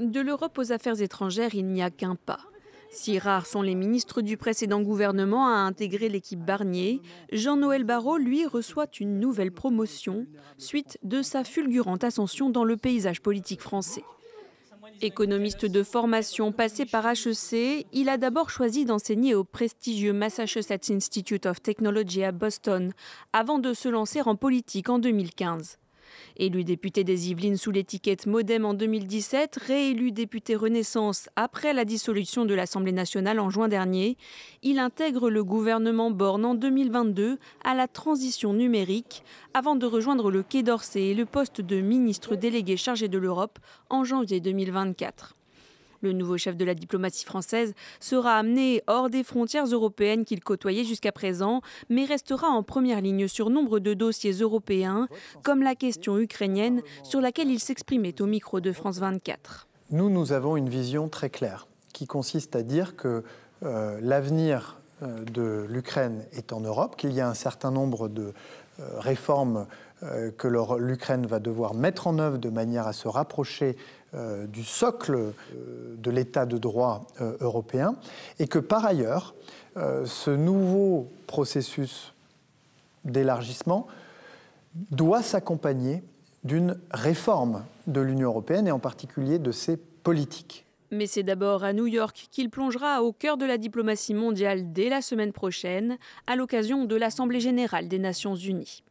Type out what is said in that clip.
De l'Europe aux affaires étrangères, il n'y a qu'un pas. Si rares sont les ministres du précédent gouvernement à intégrer l'équipe Barnier, Jean-Noël Barrot, lui, reçoit une nouvelle promotion suite de sa fulgurante ascension dans le paysage politique français. Économiste de formation passé par HEC, il a d'abord choisi d'enseigner au prestigieux Massachusetts Institute of Technology à Boston avant de se lancer en politique en 2015. Élu député des Yvelines sous l'étiquette Modem en 2017, réélu député Renaissance après la dissolution de l'Assemblée nationale en juin dernier, il intègre le gouvernement Borne en 2022 à la transition numérique avant de rejoindre le Quai d'Orsay et le poste de ministre délégué chargé de l'Europe en janvier 2024. Le nouveau chef de la diplomatie française sera amené hors des frontières européennes qu'il côtoyait jusqu'à présent, mais restera en première ligne sur nombre de dossiers européens, comme la question ukrainienne sur laquelle il s'exprimait au micro de France 24. Nous, nous avons une vision très claire qui consiste à dire que euh, l'avenir euh, de l'Ukraine est en Europe, qu'il y a un certain nombre de euh, réformes euh, que l'Ukraine va devoir mettre en œuvre de manière à se rapprocher euh, du socle de l'état de droit européen, et que par ailleurs, ce nouveau processus d'élargissement doit s'accompagner d'une réforme de l'Union européenne et en particulier de ses politiques. Mais c'est d'abord à New York qu'il plongera au cœur de la diplomatie mondiale dès la semaine prochaine, à l'occasion de l'Assemblée générale des Nations unies.